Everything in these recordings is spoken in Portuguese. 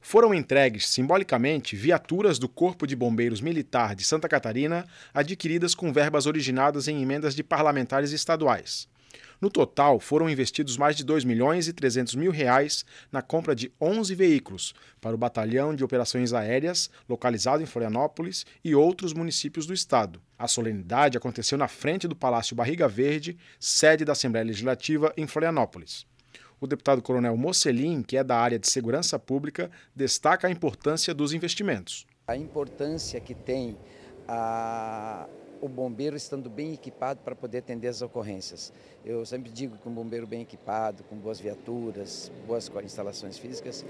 foram entregues simbolicamente viaturas do Corpo de Bombeiros Militar de Santa Catarina, adquiridas com verbas originadas em emendas de parlamentares estaduais. No total, foram investidos mais de 2 milhões e 300 mil reais na compra de 11 veículos para o Batalhão de Operações Aéreas, localizado em Florianópolis e outros municípios do estado. A solenidade aconteceu na frente do Palácio Barriga Verde, sede da Assembleia Legislativa em Florianópolis o deputado Coronel Mocelin, que é da área de segurança pública, destaca a importância dos investimentos. A importância que tem a, o bombeiro estando bem equipado para poder atender as ocorrências. Eu sempre digo que um bombeiro bem equipado, com boas viaturas, boas instalações físicas,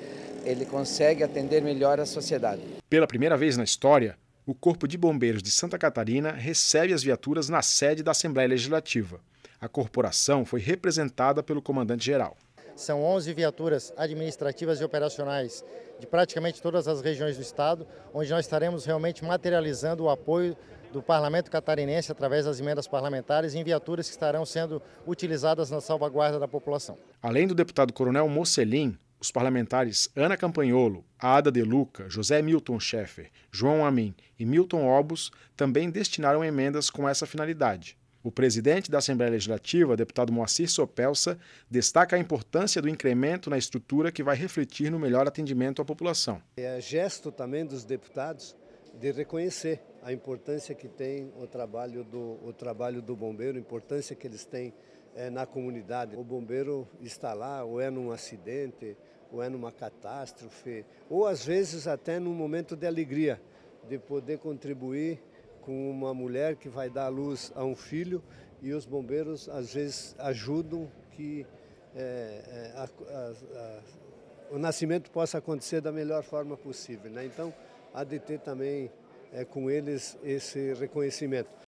ele consegue atender melhor a sociedade. Pela primeira vez na história, o Corpo de Bombeiros de Santa Catarina recebe as viaturas na sede da Assembleia Legislativa. A corporação foi representada pelo comandante-geral. São 11 viaturas administrativas e operacionais de praticamente todas as regiões do Estado, onde nós estaremos realmente materializando o apoio do Parlamento Catarinense através das emendas parlamentares em viaturas que estarão sendo utilizadas na salvaguarda da população. Além do deputado Coronel Mocelin, os parlamentares Ana Campanholo, Ada De Luca, José Milton Schaeffer, João Amin e Milton Obos também destinaram emendas com essa finalidade. O presidente da Assembleia Legislativa, deputado Moacir Sopelsa, destaca a importância do incremento na estrutura que vai refletir no melhor atendimento à população. É gesto também dos deputados de reconhecer a importância que tem o trabalho do, o trabalho do bombeiro, a importância que eles têm é, na comunidade. O bombeiro está lá, ou é num acidente, ou é numa catástrofe, ou às vezes até num momento de alegria, de poder contribuir com uma mulher que vai dar à luz a um filho e os bombeiros às vezes ajudam que é, é a, a, a, o nascimento possa acontecer da melhor forma possível. Né? Então, há de ter também é, com eles esse reconhecimento.